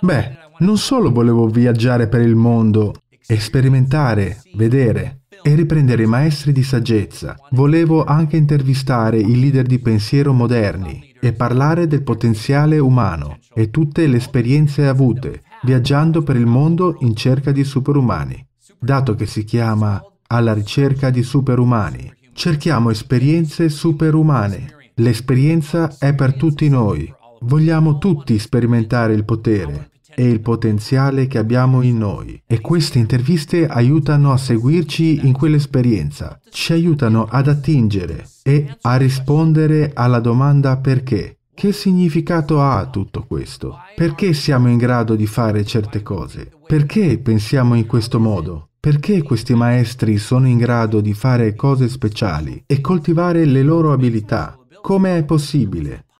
Beh, non solo volevo viaggiare per il mondo, sperimentare, vedere e riprendere i maestri di saggezza, volevo anche intervistare i leader di pensiero moderni e parlare del potenziale umano e tutte le esperienze avute viaggiando per il mondo in cerca di superumani. Dato che si chiama alla ricerca di superumani, cerchiamo esperienze superumane. L'esperienza è per tutti noi Vogliamo tutti sperimentare il potere e il potenziale che abbiamo in noi e queste interviste aiutano a seguirci in quell'esperienza, ci aiutano ad attingere e a rispondere alla domanda perché. Che significato ha tutto questo? Perché siamo in grado di fare certe cose? Perché pensiamo in questo modo? Perché questi maestri sono in grado di fare cose speciali e coltivare le loro abilità? Come è possibile?